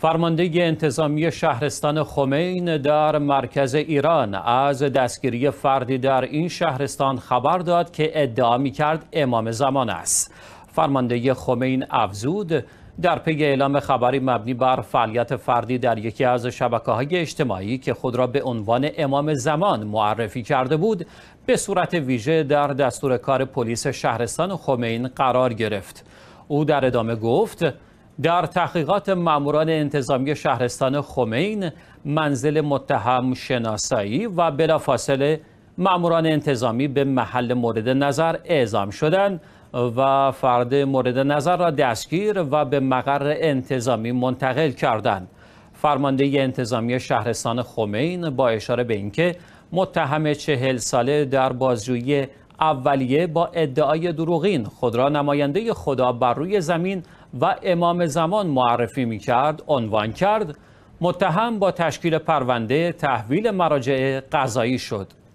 فرمانده انتظامی شهرستان خمین در مرکز ایران از دستگیری فردی در این شهرستان خبر داد که ادعا می کرد امام زمان است. فرمانده خمین افزود در پی اعلام خبری مبنی بر فعالیت فردی در یکی از شبکه های اجتماعی که خود را به عنوان امام زمان معرفی کرده بود به صورت ویژه در دستور کار پلیس شهرستان خمین قرار گرفت. او در ادامه گفت در تحقیقات ماموران انتظامی شهرستان خمین منزل متهم شناسایی و بلافاصله ماموران انتظامی به محل مورد نظر اعزام شدند و فرد مورد نظر را دستگیر و به مقر انتظامی منتقل کردند. فرمانده انتظامی شهرستان خمین با اشاره به اینکه متهم چهل ساله در بازجویی اولیه با ادعای دروغین خود را نماینده خدا بر روی زمین و امام زمان معرفی میکرد، کرد عنوان کرد متهم با تشکیل پرونده تحویل مراجع قضایی شد